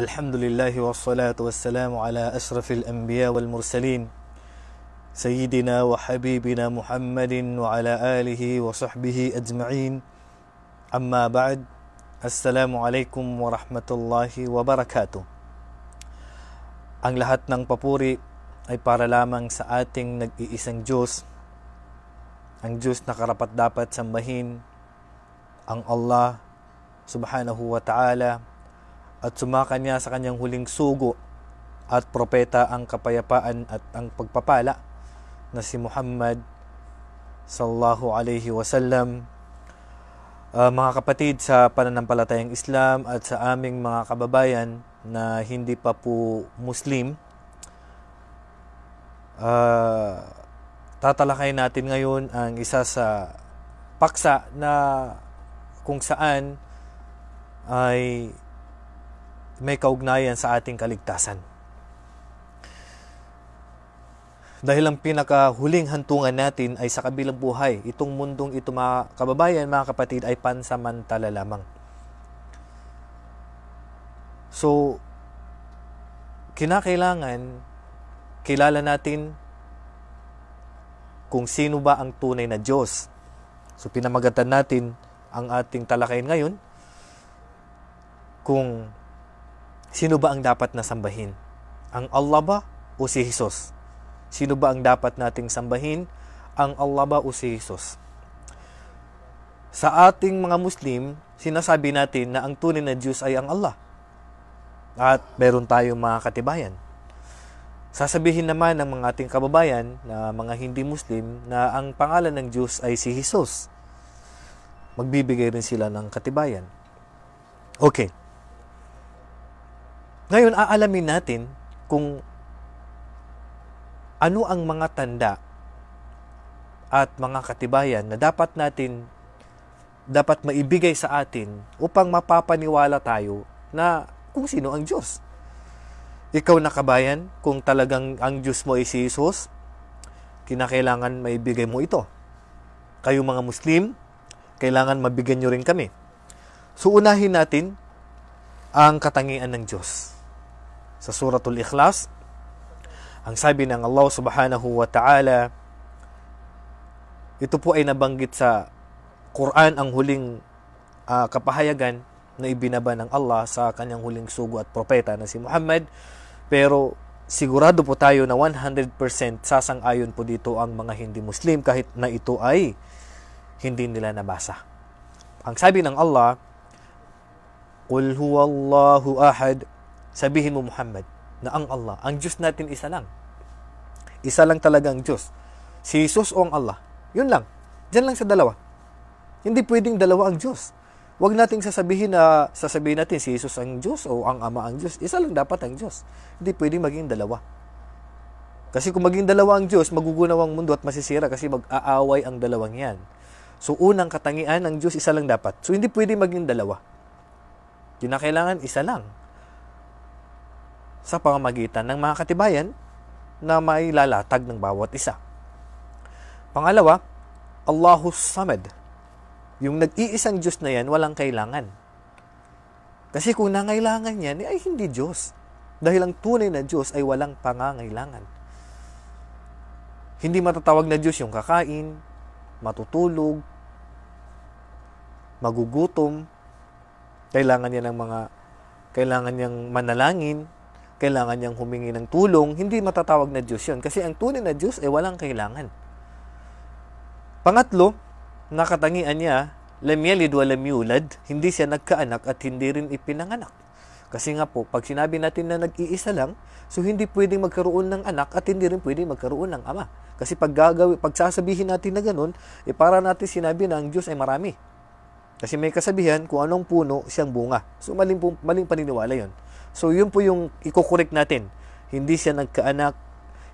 الحمد لله والصلاة والسلام على أشرف الأنبياء والمرسلين سيدنا وحبيبنا محمد وعلى آله وصحبه أجمعين أما بعد السلام عليكم ورحمة الله وبركاته Ang lahat ng papuri ay para lamang sa ating nag-iisang Diyos ang Diyos na karapat dapat sambahin, ang Allah subhanahu wa ta'ala at niya sa kanyang huling sugo at propeta ang kapayapaan at ang pagpapala na si Muhammad sallallahu alaihi wasallam uh, ah, mga kapatid sa pananampalatayang Islam at sa aming mga kababayan na hindi pa po Muslim uh, tatalakay natin ngayon ang isa sa paksa na kung saan ay may kaugnayan sa ating kaligtasan. Dahil ang pinakahuling hantungan natin ay sa kabilang buhay, itong mundong ito mga kababayan, mga kapatid, ay pansamantala lamang. So, kinakailangan kilala natin kung sino ba ang tunay na Diyos. So, pinamagatan natin ang ating talakayin ngayon kung Sino ba ang dapat na sambahin? Ang Allah ba o si Jesus? Sino ba ang dapat nating sambahin? Ang Allah ba o si Jesus? Sa ating mga Muslim, sinasabi natin na ang tunay na Diyos ay ang Allah. At meron tayong mga katibayan. Sasabihin naman ng mga ating kababayan na mga hindi Muslim na ang pangalan ng Diyos ay si Jesus. Magbibigay rin sila ng katibayan. Okay. Ngayon, aalamin natin kung ano ang mga tanda at mga katibayan na dapat natin dapat maibigay sa atin upang mapapaniwala tayo na kung sino ang Diyos. Ikaw na kabayan, kung talagang ang Diyos mo ay si Jesus, kinakailangan maibigay mo ito. Kayo mga Muslim, kailangan mabigyan nyo rin kami. So unahin natin ang katangian ng Diyos sa suratul Ikhlas. Ang sabi ng Allah subhanahu wa ta'ala, ito po ay nabanggit sa Quran ang huling uh, kapahayagan na ibinaba ng Allah sa kanyang huling sugo at propeta na si Muhammad. Pero sigurado po tayo na 100% sasang-ayon po dito ang mga hindi Muslim kahit na ito ay hindi nila nabasa. Ang sabi ng Allah, قل هو الله أحد Sabihin mo Muhammad na ang Allah, ang Diyos natin isa lang. Isa lang talaga ang Diyos. Si Jesus o ang Allah. Yun lang. Diyan lang sa dalawa. Hindi pwedeng dalawa ang Diyos. Huwag nating sasabihin na sasabihin natin si Jesus ang Diyos o ang Ama ang Diyos. Isa lang dapat ang Diyos. Hindi pwedeng maging dalawa. Kasi kung maging dalawa ang Diyos, magugunaw ang mundo at masisira kasi mag-aaway ang dalawang yan. So unang katangian ng Diyos, isa lang dapat. So hindi pwede maging dalawa. Yun na kailangan, isa lang sa pamamagitan ng mga katibayan na may lalatag ng bawat isa. Pangalawa, Allahu Samad. Yung nag-iisang Diyos na yan, walang kailangan. Kasi kung nangailangan yan, eh, ay hindi Diyos. Dahil ang tunay na Diyos ay walang pangangailangan. Hindi matatawag na Diyos yung kakain, matutulog, magugutom, kailangan niya ng mga, kailangan niyang manalangin, kailangan niyang humingi ng tulong, hindi matatawag na Diyos yun. Kasi ang tunay na Diyos ay eh, walang kailangan. Pangatlo, nakatangian niya, lamyelid wa lamyulad, hindi siya nagkaanak at hindi rin ipinanganak. Kasi nga po, pag sinabi natin na nag-iisa lang, so hindi pwedeng magkaroon ng anak at hindi rin pwedeng magkaroon ng ama. Kasi pag, gagawin, pag sasabihin natin na ganun, eh para natin sinabi na ang Diyos ay marami. Kasi may kasabihan, kung anong puno, siyang bunga. So maling, maling paniniwala yon So yun po yung ikokorek natin. Hindi siya nagkaanak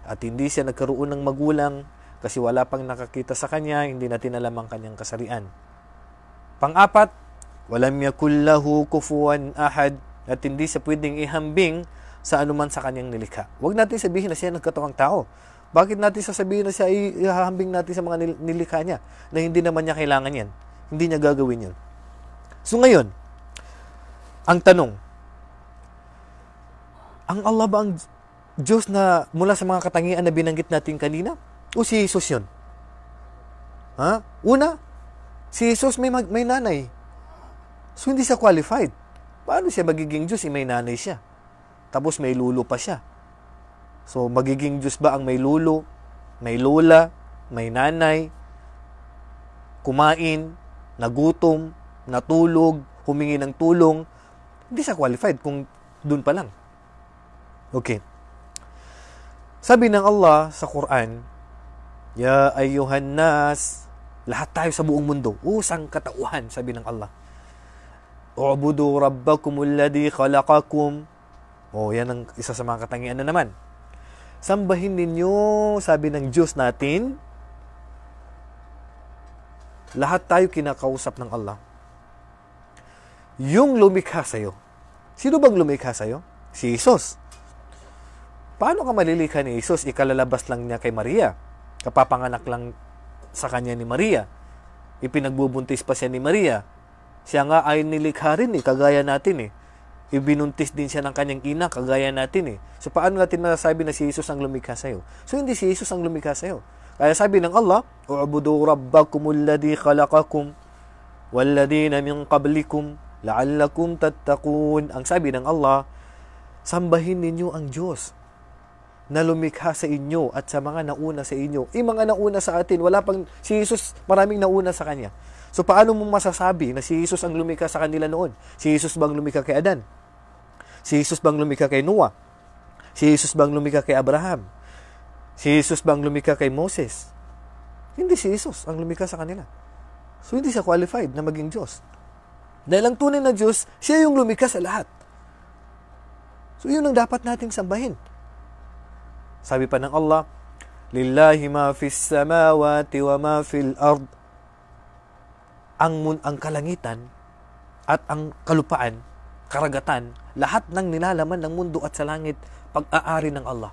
at hindi siya nagkaroon ng magulang kasi wala pang nakakita sa kanya, hindi natin alam ang kanyang kasarian. Pang-apat, walam yakullahu lahu kufuwan ahad at hindi siya pwedeng ihambing sa anuman sa kanyang nilikha. Huwag natin sabihin na siya nagkatawang tao. Bakit natin sasabihin na siya ihahambing natin sa mga nilikha niya na hindi naman niya kailangan yan? Hindi niya gagawin yun. So ngayon, ang tanong, ang Allah ba ang Diyos na mula sa mga katangian na binanggit natin kanina? O si Jesus yun? Ha? Una, si Jesus may, mag, may nanay. So hindi siya qualified. Paano siya magiging Diyos? Eh, may nanay siya. Tapos may lulo pa siya. So magiging Diyos ba ang may lulo, may lola, may nanay, kumain, nagutom, natulog, humingi ng tulong, hindi siya qualified kung doon pa lang. Okay. Sabi ng Allah sa Quran, Ya ayyuhan nas, lahat tayo sa buong mundo, usang katauhan, sabi ng Allah. U'budu rabbakum alladhi khalaqakum. Oh, yan ang isa sa mga katangian na naman. Sambahin ninyo, sabi ng Diyos natin, lahat tayo kinakausap ng Allah. Yung lumikha sa'yo. Sino bang lumikha sa'yo? Si Jesus. Paano ka malilikha ni Jesus? Ikalalabas lang niya kay Maria. Kapapanganak lang sa kanya ni Maria. Ipinagbubuntis pa siya ni Maria. Siya nga ay nilikha rin eh, kagaya natin eh. Ibinuntis din siya ng kanyang ina, kagaya natin eh. So paano natin masasabi na si Jesus ang lumikha sa iyo? So hindi si Jesus ang lumikha sa iyo. Kaya sabi ng Allah, U'budu rabbakumul ladhi khalaqakum walladhina min qablikum la'allakum tattaqun. Ang sabi ng Allah, sambahin ninyo ang Diyos na lumikha sa inyo at sa mga nauna sa inyo. Yung mga nauna sa atin, wala pang, si Jesus maraming nauna sa kanya. So paano mo masasabi na si Jesus ang lumikha sa kanila noon? Si Jesus bang lumikha kay Adan? Si Jesus bang lumikha kay Noah? Si Jesus bang lumikha kay Abraham? Si Jesus bang lumikha kay Moses? Hindi si Jesus ang lumikha sa kanila. So hindi siya qualified na maging Diyos. Dahil ang tunay na Diyos, siya yung lumikha sa lahat. So yun ang dapat nating sambahin. Sabi pa ng Allah, Lillahi ma fis samawati wa ma fil ard. Ang, mun, ang kalangitan at ang kalupaan, karagatan, lahat ng nilalaman ng mundo at sa langit, pag-aari ng Allah.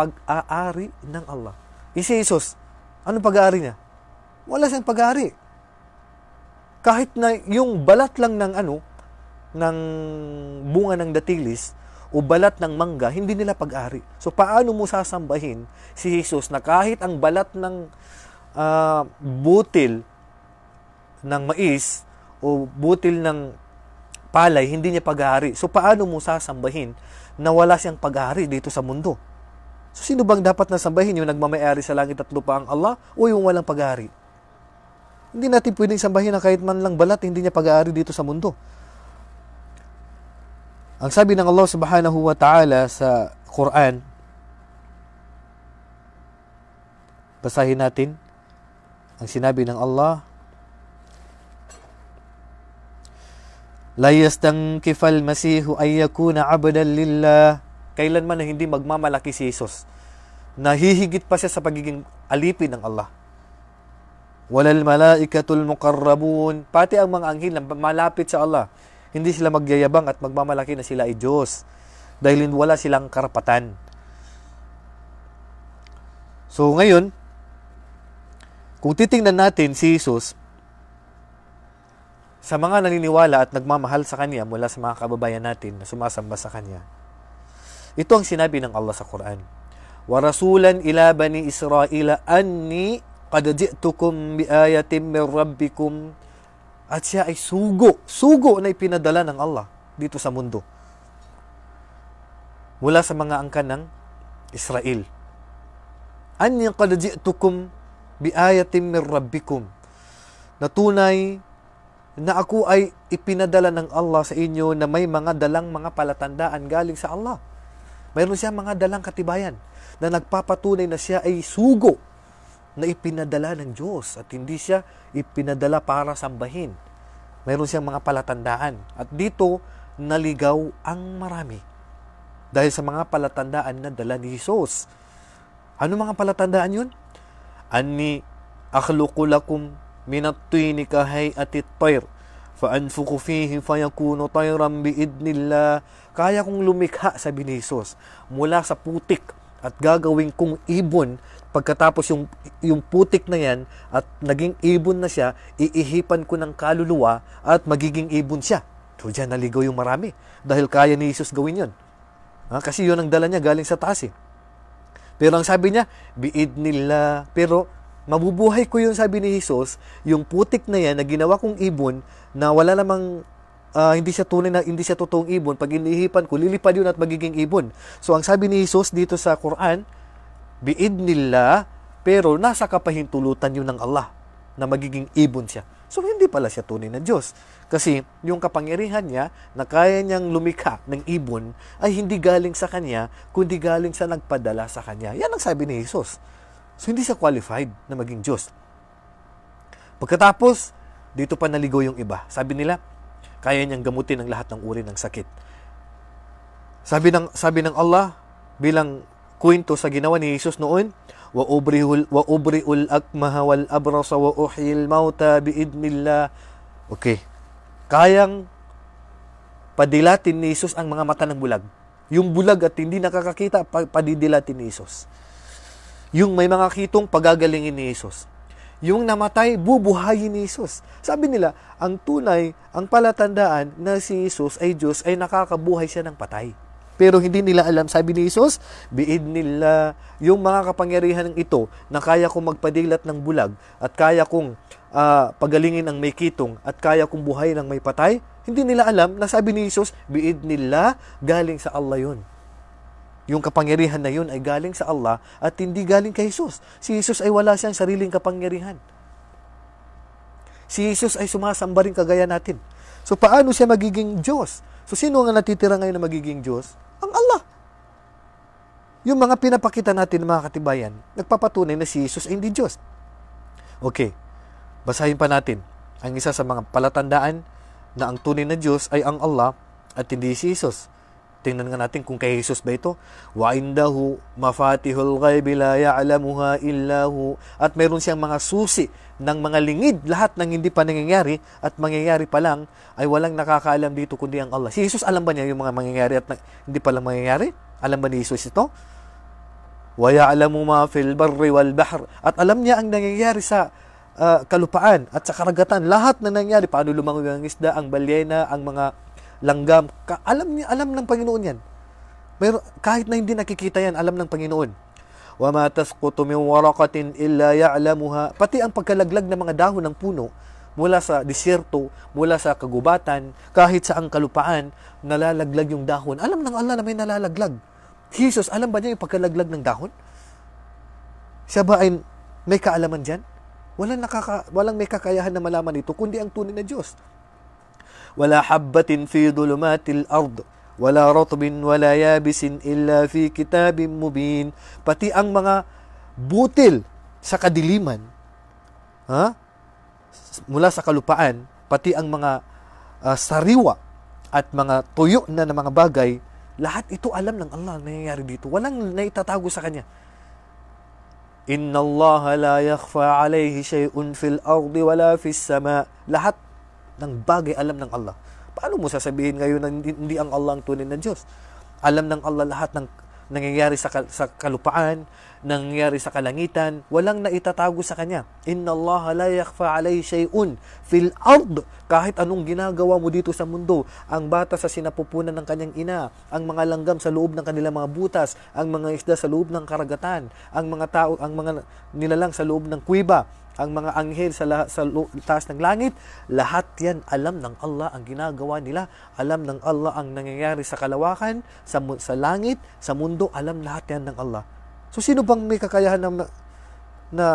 Pag-aari ng Allah. E si Jesus, ano pag-aari niya? Wala siyang pag-aari. Kahit na yung balat lang ng ano, ng bunga ng datilis, o balat ng mangga, hindi nila pag-ari. So paano mo sasambahin si Jesus na kahit ang balat ng uh, butil ng mais o butil ng palay, hindi niya pag-aari. So paano mo sasambahin na wala siyang pag-aari dito sa mundo? So sino bang dapat nasambahin yung nagmamayari sa langit at lupa ang Allah o yung walang pag-aari? Hindi natin pwedeng sambahin na kahit man lang balat, hindi niya pag-aari dito sa mundo. Ang sabi ng Allah subhanahu wa ta'ala sa Quran, basahin natin ang sinabi ng Allah, La yastankifal masihu ay yakuna abdan lillah. Kailanman na hindi magmamalaki si Jesus. Nahihigit pa siya sa pagiging alipin ng Allah. Walal malaikatul muqarrabun. Pati ang mga anghel na malapit sa Allah hindi sila magyayabang at magmamalaki na sila ay Diyos dahil wala silang karapatan. So ngayon, kung titingnan natin si Jesus, sa mga naniniwala at nagmamahal sa Kanya mula sa mga kababayan natin na sumasamba sa Kanya. Ito ang sinabi ng Allah sa Quran. وَرَسُولًا إِلَى بَنِي إِسْرَائِيلَ أَنِّي قَدْ جِئْتُكُمْ بِآيَةٍ مِّن رَبِّكُمْ at siya ay sugo, sugo na ipinadala ng Allah dito sa mundo. Mula sa mga angkan ng Israel. Anni qad ji'tukum bi ayatin min rabbikum. Natunay na ako ay ipinadala ng Allah sa inyo na may mga dalang mga palatandaan galing sa Allah. Mayroon siya mga dalang katibayan na nagpapatunay na siya ay sugo na ipinadala ng Diyos at hindi siya ipinadala para sambahin. Meron siyang mga palatandaan at dito naligaw ang marami dahil sa mga palatandaan na dala ni Jesus. Ano mga palatandaan yun? Ani akhlukulakum minat-tuyni kahay atit tayr faanfuku fihi fayakuno tayran biidnillah. Kaya kong lumikha, sa ni Jesus, mula sa putik at gagawin kong ibon Pagkatapos yung, yung putik na yan at naging ibon na siya, iihipan ko ng kaluluwa at magiging ibon siya. So dyan naligaw yung marami dahil kaya ni Jesus gawin yon. Ha? Kasi yon ang dala niya galing sa taas eh. Pero ang sabi niya, biid nila. Pero mabubuhay ko yung sabi ni Jesus, yung putik na yan na ginawa kong ibon na wala namang uh, hindi siya tunay na hindi siya totoong ibon. Pag inihipan ko, lilipad yun at magiging ibon. So ang sabi ni Jesus dito sa Quran, biidnillah, pero nasa kapahintulutan yun ng Allah na magiging ibon siya. So, hindi pala siya tunay na Diyos. Kasi yung kapangyarihan niya na kaya niyang lumikha ng ibon ay hindi galing sa kanya, kundi galing sa nagpadala sa kanya. Yan ang sabi ni Jesus. So, hindi siya qualified na maging Diyos. Pagkatapos, dito pa naligo yung iba. Sabi nila, kaya niyang gamutin ang lahat ng uri ng sakit. Sabi ng, sabi ng Allah, bilang kwento sa ginawa ni Jesus noon. Wa ubrihul wa ubriul akmaha wal abrasa wa uhyil mauta biidnillah. Okay. Kayang padilatin ni Jesus ang mga mata ng bulag. Yung bulag at hindi nakakakita, padidilatin ni Jesus. Yung may mga kitong pagagalingin ni Jesus. Yung namatay, bubuhayin ni Jesus. Sabi nila, ang tunay, ang palatandaan na si Jesus ay Diyos ay nakakabuhay siya ng patay pero hindi nila alam. Sabi ni Jesus, biid nila yung mga kapangyarihan ng ito na kaya kong magpadilat ng bulag at kaya kong uh, pagalingin ang may kitong at kaya kong buhay ng may patay. Hindi nila alam na sabi ni Jesus, biid nila galing sa Allah yun. Yung kapangyarihan na yun ay galing sa Allah at hindi galing kay Jesus. Si Jesus ay wala siyang sariling kapangyarihan. Si Jesus ay sumasamba rin kagaya natin. So paano siya magiging Diyos? So sino nga natitira ngayon na magiging Diyos? Ang Allah. Yung mga pinapakita natin ng mga katibayan, nagpapatunay na si Jesus ay hindi Diyos. Okay, basahin pa natin. Ang isa sa mga palatandaan na ang tunay na Diyos ay ang Allah at hindi si Jesus. Tingnan nga natin kung kay Jesus ba ito. Wa indahu mafatihul ghaibi la ya'lamuha illa hu. At meron siyang mga susi ng mga lingid, lahat ng hindi pa nangyayari at mangyayari pa lang ay walang nakakaalam dito kundi ang Allah. Si Jesus alam ba niya yung mga mangyayari at na- hindi pa lang mangyayari? Alam ba ni Jesus ito? Wa ya'lamu ma fil barri wal bahr. At alam niya ang nangyayari sa uh, kalupaan at sa karagatan. Lahat na nangyari, paano lumangoy ang isda, ang balyena, ang mga langgam. Ka- alam niya, alam ng Panginoon 'yan. Mayro, kahit na hindi nakikita 'yan, alam ng Panginoon. Wa ma tasqutu min waraqatin illa ya'lamuha. Pati ang pagkalaglag ng mga dahon ng puno mula sa disyerto, mula sa kagubatan, kahit sa ang kalupaan, nalalaglag yung dahon. Alam ng Allah na may nalalaglag. Jesus, alam ba niya yung pagkalaglag ng dahon? Siya ba ay may kaalaman dyan? Walang, nakaka, walang may kakayahan na malaman ito, kundi ang tunay na Diyos. ولا حبة في ظلمات الأرض wala rotbin wala yabisin illa fi kitabin mubin pati ang mga butil sa kadiliman ha mula sa kalupaan pati ang mga uh, sariwa at mga tuyo na ng mga bagay lahat ito alam ng Allah na nangyayari dito walang naitatago sa kanya Inna Allah la yakhfa alayhi shay'un fil ardi wala fis sama lahat ng bagay alam ng Allah. Paano mo sasabihin ngayon na hindi, ang Allah ang tunay na Diyos? Alam ng Allah lahat ng nangyayari sa, sa kalupaan, nangyayari sa kalangitan, walang naitatago sa Kanya. Inna Allah la yakhfa alayhi shay'un fil ard. Kahit anong ginagawa mo dito sa mundo, ang bata sa sinapupunan ng kanyang ina, ang mga langgam sa loob ng kanilang mga butas, ang mga isda sa loob ng karagatan, ang mga tao, ang mga nilalang sa loob ng kuiba, ang mga anghel sa, lahat, sa taas ng langit, lahat yan alam ng Allah ang ginagawa nila. Alam ng Allah ang nangyayari sa kalawakan, sa, sa langit, sa mundo, alam lahat yan ng Allah. So sino bang may kakayahan na, na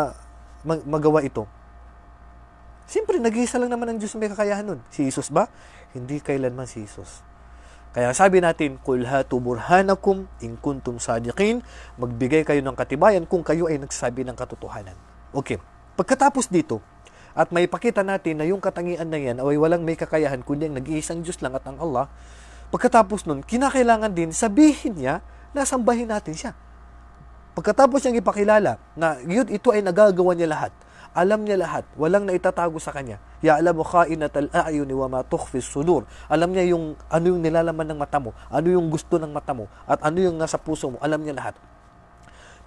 magawa ito? Siyempre, nag-iisa lang naman ang Diyos na may kakayahan nun. Si Jesus ba? Hindi kailanman si Jesus. Kaya sabi natin, Kul hatu burhanakum in kuntum sadiqin. Magbigay kayo ng katibayan kung kayo ay nagsabi ng katotohanan. Okay. Pagkatapos dito, at may pakita natin na yung katangian na yan ay walang may kakayahan kundi ang nag-iisang Diyos lang at ang Allah, pagkatapos nun, kinakailangan din sabihin niya na sambahin natin siya. Pagkatapos niyang ipakilala na yun, ito ay nagagawa niya lahat, alam niya lahat, walang naitatago sa kanya. Ya alamu khainat inatal ayuni wa ma tukhfi sudur. Alam niya yung ano yung nilalaman ng mata mo, ano yung gusto ng mata mo, at ano yung nasa puso mo, alam niya lahat.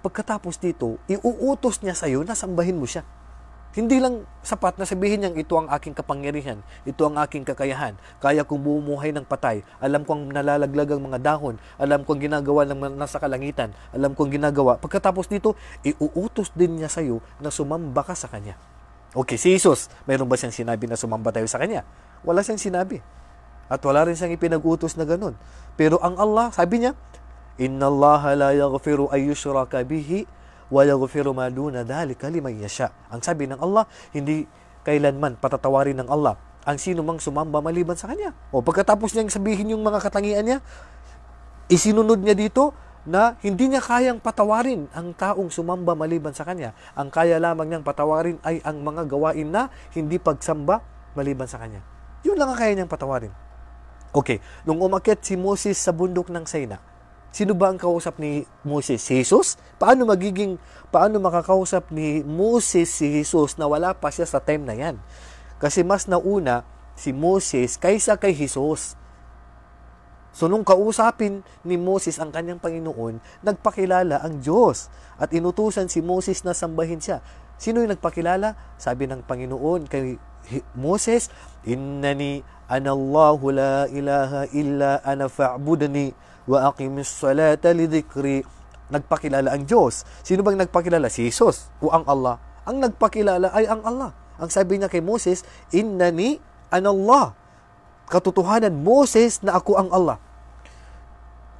Pagkatapos dito, iuutos niya sa iyo na sambahin mo siya. Hindi lang sapat na sabihin niyang ito ang aking kapangyarihan, ito ang aking kakayahan, kaya kong bumuhay ng patay, alam kong nalalaglag ang mga dahon, alam ko ang ginagawa ng nasa kalangitan, alam ko ang ginagawa. Pagkatapos nito, iuutos din niya sa iyo na sumamba ka sa kanya. Okay, si Jesus, mayroon ba siyang sinabi na sumamba tayo sa kanya? Wala siyang sinabi. At wala rin siyang ipinag-utos na ganun. Pero ang Allah, sabi niya, Inna Allah la yaghfiru ayyushraka bihi وَيَغْفِرُ مَا دُونَ ذَلِكَ لِمَنْ يَشَاءُ Ang sabi ng Allah, hindi kailanman patatawarin ng Allah ang sino mang sumamba maliban sa kanya. O pagkatapos niyang sabihin yung mga katangian niya, isinunod niya dito na hindi niya kayang patawarin ang taong sumamba maliban sa kanya. Ang kaya lamang niyang patawarin ay ang mga gawain na hindi pagsamba maliban sa kanya. Yun lang ang kaya niyang patawarin. Okay, nung umakyat si Moses sa bundok ng Sinai, Sino ba ang kausap ni Moses? Si Jesus? Paano magiging, paano makakausap ni Moses si Jesus na wala pa siya sa time na yan? Kasi mas nauna si Moses kaysa kay Jesus. So nung kausapin ni Moses ang kanyang Panginoon, nagpakilala ang Diyos at inutusan si Moses na sambahin siya. Sino yung nagpakilala? Sabi ng Panginoon kay Moses, Innani anallahu la ilaha illa ana fa'budani. Wa aqimis salata lidhikri. Nagpakilala ang Diyos. Sino bang nagpakilala? Si Jesus o ang Allah. Ang nagpakilala ay ang Allah. Ang sabi niya kay Moses, Innani Allah Katotohanan, Moses, na ako ang Allah.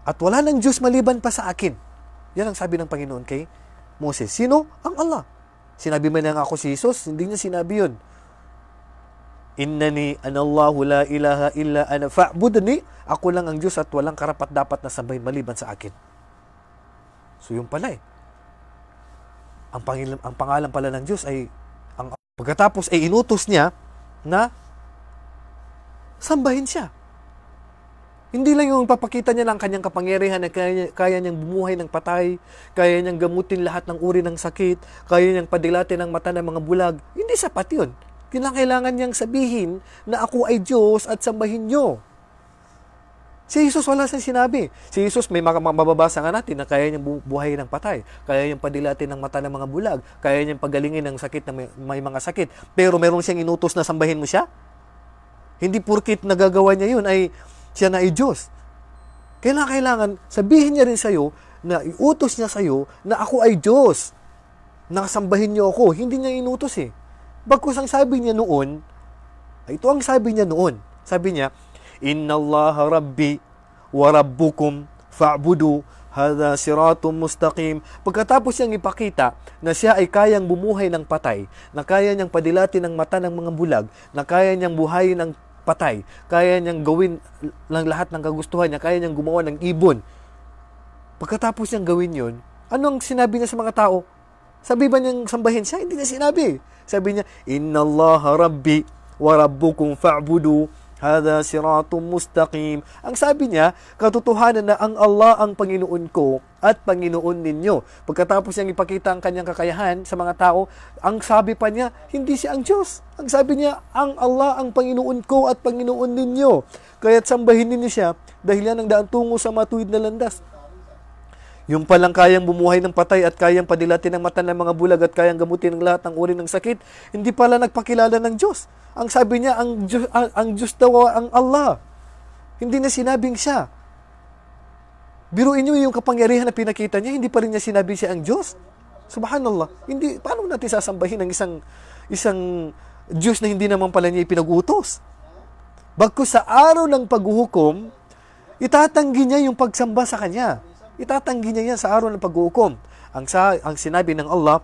At wala nang Diyos maliban pa sa akin. Yan ang sabi ng Panginoon kay Moses. Sino? Ang Allah. Sinabi man niya ako si Jesus, hindi niya sinabi yun Innani anallahu la ilaha illa ana fa'budni. Ako lang ang Diyos at walang karapat dapat na sabay maliban sa akin. So yung pala eh. Ang, pangil, ang pangalan pala ng Diyos ay ang pagkatapos ay inutos niya na sambahin siya. Hindi lang yung papakita niya ng kanyang kapangyarihan na kaya, kaya niyang bumuhay ng patay, kaya niyang gamutin lahat ng uri ng sakit, kaya niyang padilatin ang mata ng mga bulag. Hindi sapat yun. Kinakailangan niyang sabihin na ako ay Diyos at sambahin niyo. Si Jesus wala siyang sinabi. Si Jesus may mababasa nga natin na kaya niyang buhay ng patay, kaya niyang padilatin ng mata ng mga bulag, kaya niyang pagalingin ng sakit na may, may mga sakit. Pero meron siyang inutos na sambahin mo siya? Hindi purkit nagagawa niya yun ay siya na ay Diyos. Kailangan, kailangan sabihin niya rin sa iyo na iutos niya sa iyo na ako ay Diyos. Nakasambahin niyo ako. Hindi niya inutos eh. Bagkus ang sabi niya noon, ito ang sabi niya noon. Sabi niya, Inna Allah Rabbi wa Rabbukum fa'budu hadha siratun mustaqim. Pagkatapos niyang ipakita na siya ay kayang bumuhay ng patay, na kaya niyang padilatin ang mata ng mga bulag, na kaya niyang buhayin ang patay, kaya niyang gawin ng lahat ng kagustuhan niya, kaya niyang gumawa ng ibon. Pagkatapos niyang gawin yon, ang sinabi niya sa mga tao? Sabi ba niyang sambahin siya? Hindi niya sinabi. Sabi niya, Inna Allah Rabbi wa Rabbukum fa'budu Hada siratun mustaqim. Ang sabi niya, katotohanan na ang Allah ang Panginoon ko at Panginoon ninyo. Pagkatapos niyang ipakita ang kanyang kakayahan sa mga tao, ang sabi pa niya, hindi siya ang Diyos. Ang sabi niya, ang Allah ang Panginoon ko at Panginoon ninyo. Kaya't sambahin ninyo siya dahil yan ang daan tungo sa matuwid na landas. Yung palang kayang bumuhay ng patay at kayang padilatin ang mata ng mga bulag at kayang gamutin ng lahat ng uri ng sakit, hindi pala nagpakilala ng Diyos. Ang sabi niya, ang Diyos, ang, ang Diyos daw ang Allah. Hindi na sinabing siya. Biruin niyo yung kapangyarihan na pinakita niya, hindi pa rin niya sinabi siya ang Diyos. Subhanallah. Hindi, paano natin sasambahin ang isang, isang Diyos na hindi naman pala niya ipinagutos? Bagko sa araw ng paghuhukom, itatanggi niya yung pagsamba sa Kanya. Itatanggi niya yan sa araw ng paghuhukom. Ang, sa, ang sinabi ng Allah,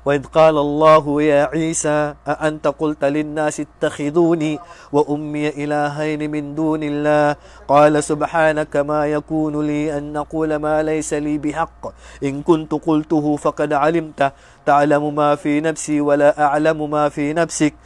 وإذ قال الله يا عيسى أأنت قلت للناس اتخذوني وأمي إلهين من دون الله قال سبحانك ما يكون لي أن أقول ما ليس لي بحق إن كنت قلته فقد علمته تعلم ما في نفسي ولا أعلم ما في نفسك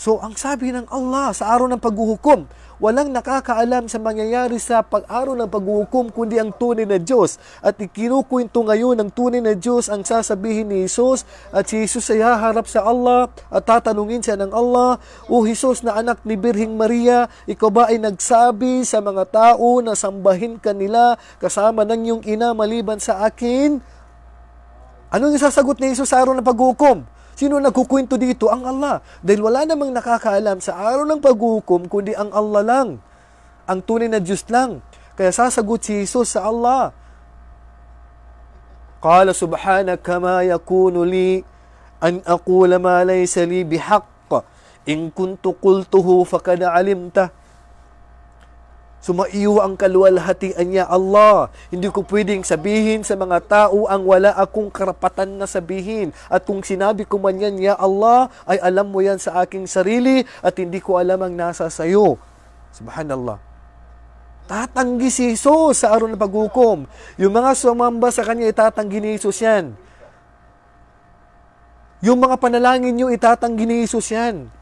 So ang sabi ng Allah sa araw ng paghuhukom, Walang nakakaalam sa mangyayari sa pag-araw ng paghuhukom kundi ang tunay na Diyos. At ikinukwento ngayon ng tunay na Diyos ang sasabihin ni Jesus at si Jesus ay haharap sa Allah at tatanungin siya ng Allah, O Jesus na anak ni Birhing Maria, ikaw ba ay nagsabi sa mga tao na sambahin ka nila kasama ng iyong ina maliban sa akin? Ano Anong sasagot ni Jesus sa araw ng paghukom? Sino nagkukwento dito? Ang Allah. Dahil wala namang nakakaalam sa araw ng paghukom kundi ang Allah lang. Ang tunay na Diyos lang. Kaya sasagot si Jesus sa Allah. Qala subhanaka ma yakunu li an aqula ma laysa li bihaq in kuntu qultuhu faqad alimtah Sumaiwa ang kaluwalhatian niya, Allah, hindi ko pwedeng sabihin sa mga tao ang wala akong karapatan na sabihin. At kung sinabi ko man yan, Ya Allah, ay alam mo yan sa aking sarili at hindi ko alam ang nasa sayo. Subhanallah. Tatanggi si Jesus sa araw ng paghukom. Yung mga sumamba sa kanya, itatanggi ni Jesus yan. Yung mga panalangin nyo, itatanggi ni Jesus yan.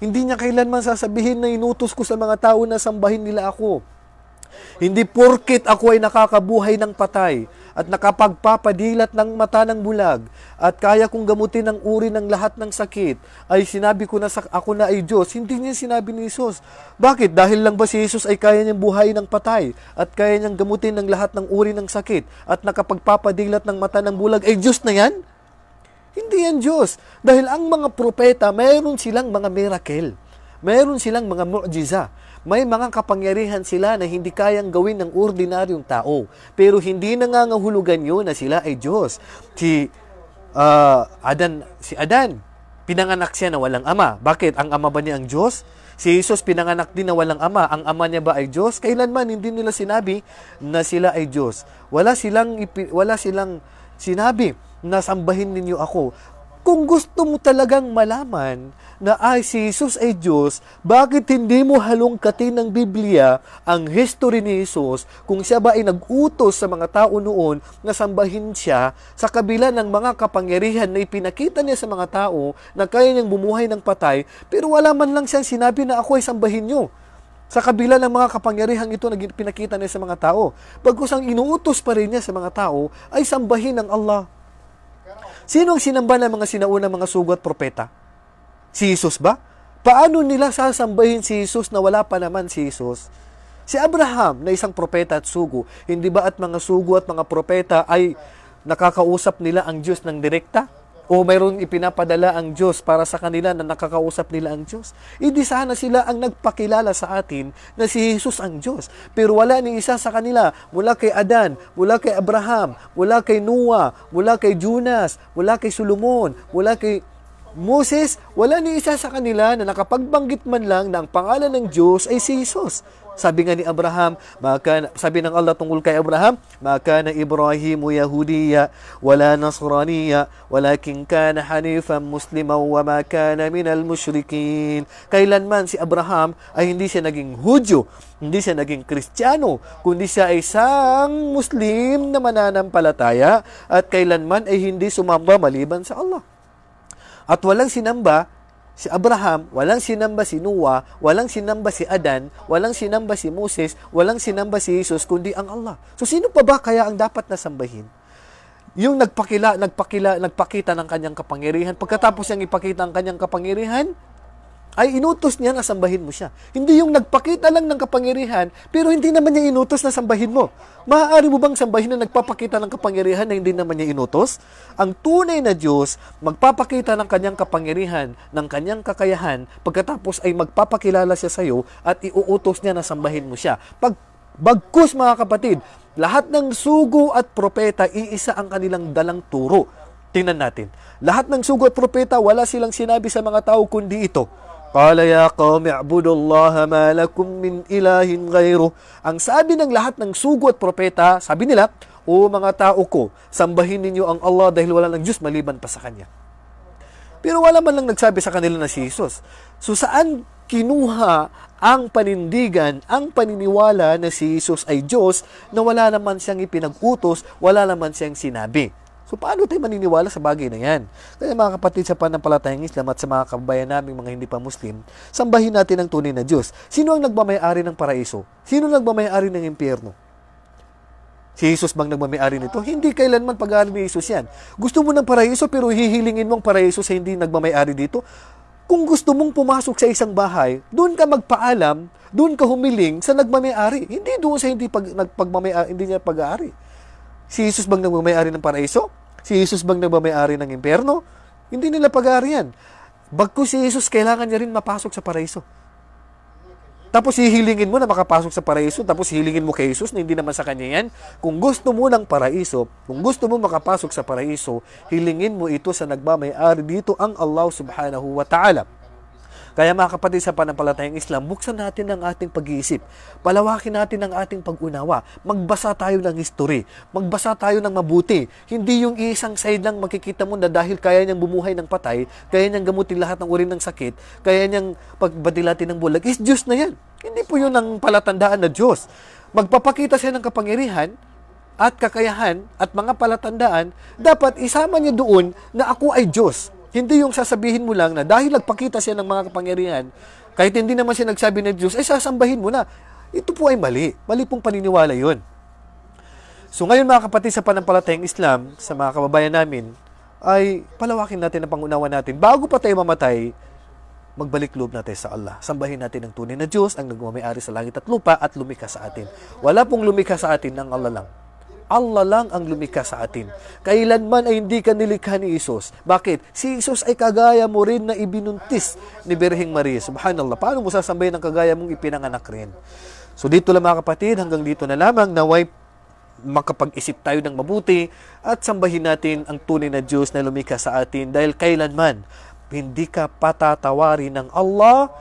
Hindi niya kailanman sasabihin na inutos ko sa mga tao na sambahin nila ako. Hindi porkit ako ay nakakabuhay ng patay at nakapagpapadilat ng mata ng bulag at kaya kong gamutin ang uri ng lahat ng sakit ay sinabi ko na sa, ako na ay Diyos. Hindi niya sinabi ni Jesus. Bakit? Dahil lang ba si Jesus ay kaya niyang buhay ng patay at kaya niyang gamutin ng lahat ng uri ng sakit at nakapagpapadilat ng mata ng bulag ay Diyos na yan? Hindi yan Diyos. Dahil ang mga propeta, mayroon silang mga miracle. Mayroon silang mga mu'jiza. May mga kapangyarihan sila na hindi kayang gawin ng ordinaryong tao. Pero hindi nangangahulugan yun na sila ay Diyos. Si, uh, Adan, si Adan, pinanganak siya na walang ama. Bakit? Ang ama ba niya ang Diyos? Si Jesus pinanganak din na walang ama. Ang ama niya ba ay Diyos? Kailanman hindi nila sinabi na sila ay Diyos. Wala silang wala silang sinabi nasambahin ninyo ako. Kung gusto mo talagang malaman na ay si Jesus ay Diyos, bakit hindi mo halongkatin ng Biblia ang history ni Jesus kung siya ba ay nag-utos sa mga tao noon na sambahin siya sa kabila ng mga kapangyarihan na ipinakita niya sa mga tao na kaya niyang bumuhay ng patay pero wala man lang siyang sinabi na ako ay sambahin niyo sa kabila ng mga kapangyarihang ito na pinakita niya sa mga tao. Pagkus ang inuutos pa rin niya sa mga tao ay sambahin ng Allah. Sino ang sinamba ng mga sinaunang mga sugo at propeta? Si Jesus ba? Paano nila sasambahin si Jesus na wala pa naman si Jesus? Si Abraham na isang propeta at sugo, hindi ba at mga sugo at mga propeta ay nakakausap nila ang Diyos ng direkta? o mayroon ipinapadala ang Diyos para sa kanila na nakakausap nila ang Diyos. Hindi eh, sana sila ang nagpakilala sa atin na si Jesus ang Diyos. Pero wala ni isa sa kanila mula kay Adan, mula kay Abraham, mula kay Noah, mula kay Jonas, mula kay Solomon, mula kay Moses, wala ni isa sa kanila na nakapagbanggit man lang na ang pangalan ng Diyos ay si Jesus. Sabi nga ni Abraham, maka, sabi ng Allah tungkol kay Abraham, maka na Ibrahim Yahudiya, wala Nasraniya, walakin kana hanifan muslima wa ma kana minal musyrikin. Kailanman si Abraham ay hindi siya naging Hudyo, hindi siya naging Kristiyano, kundi siya ay isang Muslim na mananampalataya at kailanman ay hindi sumamba maliban sa Allah. At walang sinamba si Abraham, walang sinamba si Noah, walang sinamba si Adan, walang sinamba si Moses, walang sinamba si Jesus, kundi ang Allah. So sino pa ba kaya ang dapat na Yung nagpakila, nagpakila, nagpakita ng kanyang kapangyarihan. Pagkatapos niyang ipakita ang kanyang kapangyarihan, ay inutos niya na sambahin mo siya. Hindi yung nagpakita lang ng kapangyarihan, pero hindi naman niya inutos na sambahin mo. Maaari mo bang sambahin na nagpapakita ng kapangyarihan na hindi naman niya inutos? Ang tunay na Diyos, magpapakita ng kanyang kapangyarihan, ng kanyang kakayahan, pagkatapos ay magpapakilala siya sa iyo at iuutos niya na sambahin mo siya. Pag Bagkus mga kapatid, lahat ng sugo at propeta, iisa ang kanilang dalang turo. Tingnan natin. Lahat ng sugo at propeta, wala silang sinabi sa mga tao kundi ito قال يا قوم اعبدوا Allah ما لكم من إله غيره Ang sabi ng lahat ng sugo at propeta, sabi nila, O mga tao ko, sambahin ninyo ang Allah dahil wala ng Diyos maliban pa sa Kanya. Pero wala man lang nagsabi sa kanila na si Jesus. So saan kinuha ang panindigan, ang paniniwala na si Jesus ay Diyos na wala naman siyang ipinagutos, wala naman siyang sinabi. So paano tayo maniniwala sa bagay na yan? Kaya mga kapatid sa panampalatayang Islam at sa mga kababayan naming mga hindi pa Muslim, sambahin natin ang tunay na Diyos. Sino ang nagmamayari ng paraiso? Sino ang nagmamayari ng impyerno? Si Jesus bang nagmamayari nito? Hindi kailanman pag-aari ni Jesus yan. Gusto mo ng paraiso pero hihilingin mo ang paraiso sa hindi nagmamayari dito? Kung gusto mong pumasok sa isang bahay, doon ka magpaalam, doon ka humiling sa nagmamayari. Hindi doon sa hindi pag, nagpagmamayari, hindi niya pag-aari. Si Jesus bang nagmamayari ng paraiso? Si Jesus bang nagmamayari ng impyerno? Hindi nila pag-aari yan. Bagko si Jesus, kailangan niya rin mapasok sa paraiso. Tapos hihilingin mo na makapasok sa paraiso, tapos hihilingin mo kay Jesus na hindi naman sa kanya yan. Kung gusto mo ng paraiso, kung gusto mo makapasok sa paraiso, hilingin mo ito sa nagmamayari dito ang Allah subhanahu wa ta'ala. Kaya mga kapatid sa panampalatayang Islam, buksan natin ang ating pag-iisip. Palawakin natin ang ating pag-unawa. Magbasa tayo ng history. Magbasa tayo ng mabuti. Hindi yung isang side lang makikita mo na dahil kaya niyang bumuhay ng patay, kaya niyang gamutin lahat ng uri ng sakit, kaya niyang pagbadilatin ng bulag. Is Diyos na yan. Hindi po yun ang palatandaan na Diyos. Magpapakita siya ng kapangyarihan, at kakayahan at mga palatandaan, dapat isama niya doon na ako ay Diyos hindi yung sasabihin mo lang na dahil nagpakita siya ng mga kapangyarihan, kahit hindi naman siya nagsabi ng Diyos, ay eh, sasambahin mo na. Ito po ay mali. Mali pong paniniwala yun. So ngayon mga kapatid sa panampalatayang Islam, sa mga kababayan namin, ay palawakin natin ang pangunawa natin. Bago pa tayo mamatay, magbalik loob natin sa Allah. Sambahin natin ang tunay na Diyos, ang nagmamayari sa langit at lupa at lumikha sa atin. Wala pong lumikha sa atin ng Allah lang. Allah lang ang lumikha sa atin. Kailanman ay hindi ka nilikha ni Isus. Bakit? Si Isus ay kagaya mo rin na ibinuntis ni Birhing Maria. Subhanallah. Paano mo sasambayin ang kagaya mong ipinanganak rin? So dito lang mga kapatid, hanggang dito na lamang naway makapag-isip tayo ng mabuti at sambahin natin ang tunay na Diyos na lumikha sa atin dahil kailanman hindi ka patatawarin ng Allah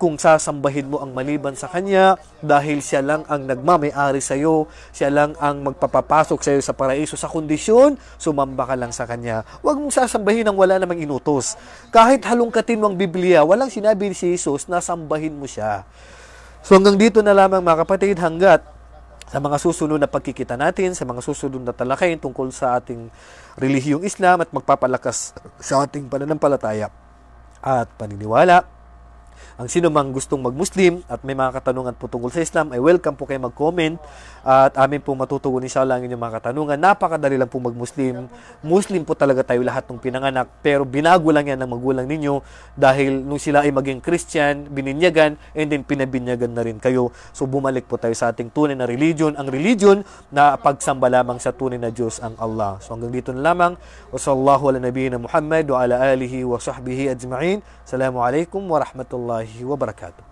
kung sasambahin mo ang maliban sa Kanya dahil siya lang ang nagmamayari sa iyo, siya lang ang magpapapasok sa iyo sa paraiso sa kondisyon, sumamba ka lang sa Kanya. Huwag mong sasambahin ang wala namang inutos. Kahit halungkatin mo ang Biblia, walang sinabi si Jesus na sambahin mo siya. So hanggang dito na lamang mga kapatid, hanggat sa mga susunod na pagkikita natin, sa mga susunod na talakayin tungkol sa ating relihiyong Islam at magpapalakas sa ating pananampalataya at paniniwala. Ang sino mang gustong magmuslim at may mga katanungan po tungkol sa Islam ay welcome po kayo mag-comment at amin po matutugunin sa lang inyong mga katanungan. Napakadali lang po magmuslim. Muslim po talaga tayo lahat ng pinanganak pero binago lang yan ng magulang ninyo dahil nung sila ay maging Christian, bininyagan and then pinabinyagan na rin kayo. So bumalik po tayo sa ating tunay na religion. Ang religion na pagsamba lamang sa tunay na Diyos ang Allah. So hanggang dito na lamang. Wa sallallahu ala nabiyina Muhammad wa ala alihi wa sahbihi ajma'in. Assalamu alaikum wa rahmatullahi الله وبركاته